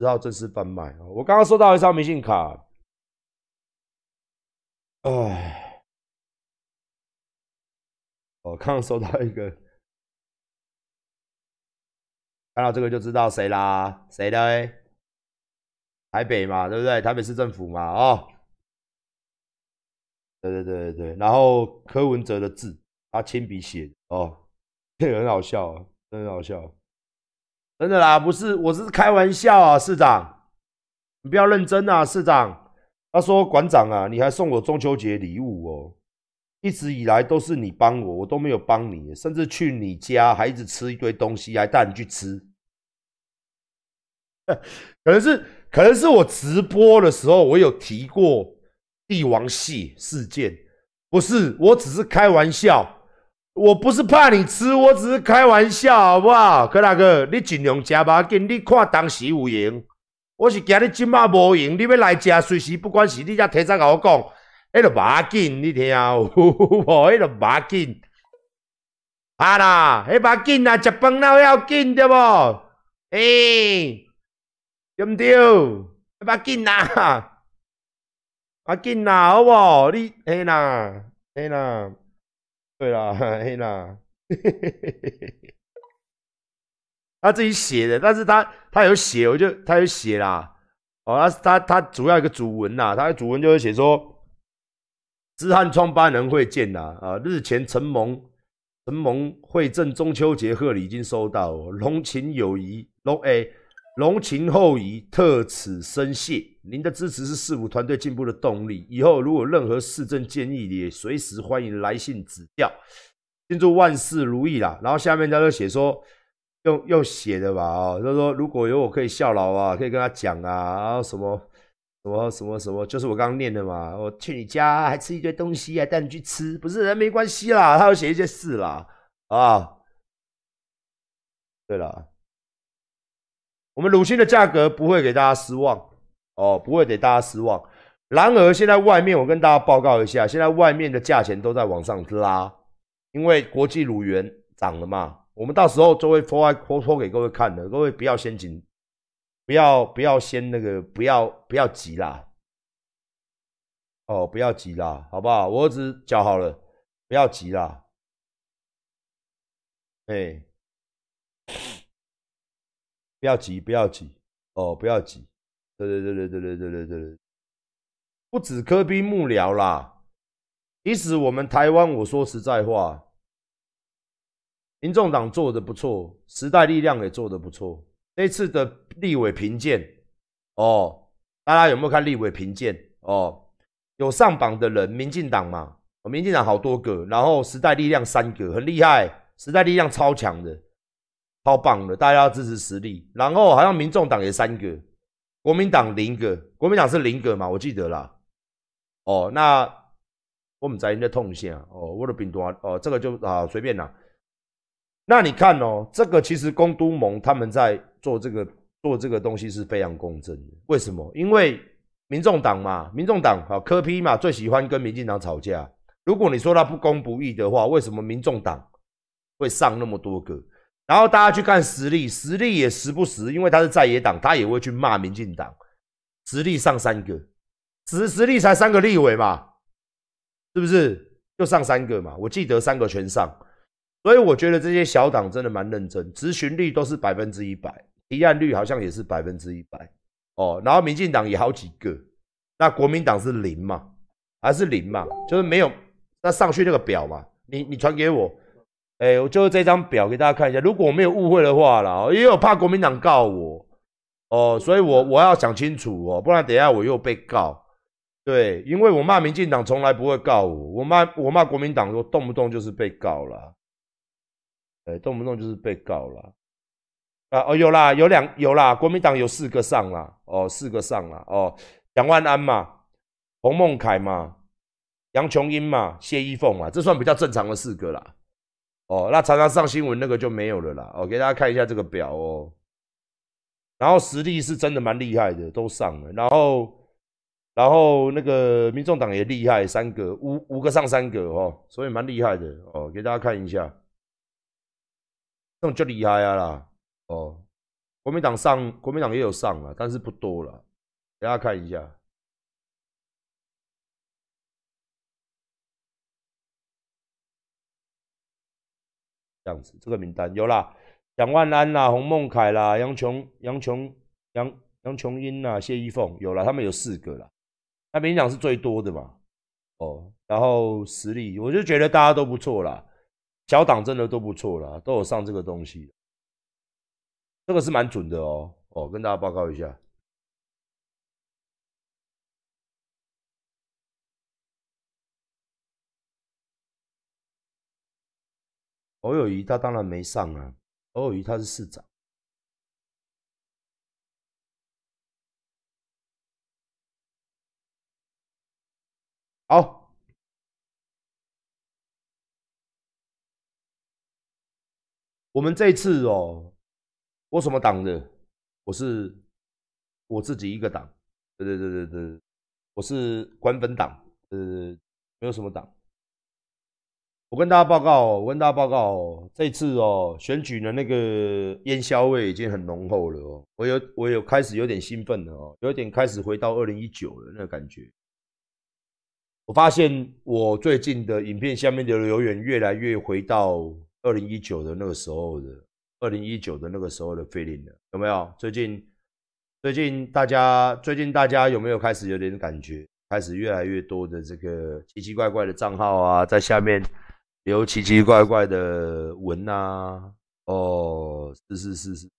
知道正式贩卖啊！我刚刚收到一张明信卡，哎，我刚刚收到一个，看到这个就知道谁啦，谁的？台北嘛，对不对？台北市政府嘛，啊，对对对对对。然后柯文哲的字，他亲笔写哦，这 个很好笑啊，很好笑。真的啦，不是，我是开玩笑啊，市长，你不要认真啊，市长。他说：“馆长啊，你还送我中秋节礼物哦，一直以来都是你帮我，我都没有帮你，甚至去你家孩子吃一堆东西，还带你去吃。可能是，可能是我直播的时候我有提过帝王蟹事件，不是，我只是开玩笑。”我不是怕你吃，我只是开玩笑，好不好？柯大哥，你尽量吃吧，紧，你看当时有用，我是惊你即码无用。你要来食，随时不管是你，则提早甲我讲。迄着马紧，你听无？迄着马紧。啊啦，迄马紧啦，食饭了要紧对不？哎，对毋对？马紧 啦，阿紧啦，好无？你哎啦，哎啦。对啦，哎 啦，他自己写的，但是他他有写，我就他有写啦。哦，他他他主要一个主文呐，他的主文就是写说，知汉创办人会见呐，啊日前承蒙承蒙会赠中秋节贺礼，已经收到，龙情友谊，龙哎。浓情厚谊，特此深谢您的支持是市府团队进步的动力。以后如果任何市政建议，也随时欢迎来信指教。祝万事如意啦！然后下面他就写说，又又写的吧啊，他说如果有我可以效劳啊，可以跟他讲啊，然后什么什么什么什么，就是我刚刚念的嘛。我去你家还吃一堆东西，啊，带你去吃，不是人没关系啦。他要写一些事啦，啊，对了。我们乳清的价格不会给大家失望哦，不会给大家失望。然而现在外面，我跟大家报告一下，现在外面的价钱都在往上拉，因为国际乳源涨了嘛。我们到时候就会抛抛给各位看的，各位不要先紧，不要不要先那个，不要不要急啦。哦，不要急啦，好不好？我只讲好了，不要急啦。哎。不要急，不要急，哦，不要急，对对对对对对对对对，不止科比幕僚啦，其实我们台湾，我说实在话，民众党做的不错，时代力量也做的不错，这次的立委评鉴，哦，大家有没有看立委评鉴？哦，有上榜的人，民进党嘛，民进党好多个，然后时代力量三个，很厉害，时代力量超强的。超棒的，大家要支持实力。然后好像民众党也三个，国民党零个，国民党是零个嘛？我记得啦。哦，那我们在你的痛线啊。哦，我的病毒啊。哦，这个就啊随便啦。那你看哦，这个其实公都盟他们在做这个做这个东西是非常公正的。为什么？因为民众党嘛，民众党啊科批嘛最喜欢跟民进党吵架。如果你说他不公不义的话，为什么民众党会上那么多个？然后大家去看实力，实力也时不时，因为他是在野党，他也会去骂民进党。实力上三个，实实力才三个立委嘛，是不是？就上三个嘛。我记得三个全上，所以我觉得这些小党真的蛮认真，咨询率都是百分之一百，提案率好像也是百分之一百。哦，然后民进党也好几个，那国民党是零嘛？还是零嘛？就是没有。那上去那个表嘛，你你传给我。哎，我就这张表给大家看一下，如果我没有误会的话啦，因为我怕国民党告我哦，所以我我要想清楚哦，不然等下我又被告。对，因为我骂民进党从来不会告我，我骂我骂国民党都动不动就是被告了，呃，动不动就是被告了。啊，哦有啦，有两有啦，国民党有四个上啦，哦，四个上啦，哦，蒋万安嘛，洪孟凯嘛，杨琼英嘛，谢依凤嘛，这算比较正常的四个啦。哦，那常常上新闻那个就没有了啦。我给大家看一下这个表哦，然后实力是真的蛮厉害的，都上了。然后，然后那个民众党也厉害，三个五五个上三个哦，所以蛮厉害的哦。给大家看一下，这种就厉害啊啦。哦，国民党上国民党也有上了，但是不多了。大家看一下。这样子，这个名单有啦，蒋万安啦，洪孟凯啦，杨琼、杨琼、杨杨琼英啦，谢依凤有啦，他们有四个啦，那边奖是最多的嘛。哦，然后实力，我就觉得大家都不错啦，小党真的都不错啦，都有上这个东西，这个是蛮准的哦。哦，跟大家报告一下。偶有余他当然没上啊，偶有余他是市长。好，我们这次哦，我什么党的？我是我自己一个党，对对对对对，我是官本党，呃，没有什么党。我跟大家报告，我跟大家报告，这次哦选举的那个烟硝味已经很浓厚了哦。我有我有开始有点兴奋了哦，有点开始回到二零一九了那个感觉。我发现我最近的影片下面的留言越来越回到二零一九的那个时候的二零一九的那个时候的 feeling 了，有没有？最近最近大家最近大家有没有开始有点感觉？开始越来越多的这个奇奇怪怪的账号啊，在下面。有奇奇怪怪的文啊，哦，是是是是。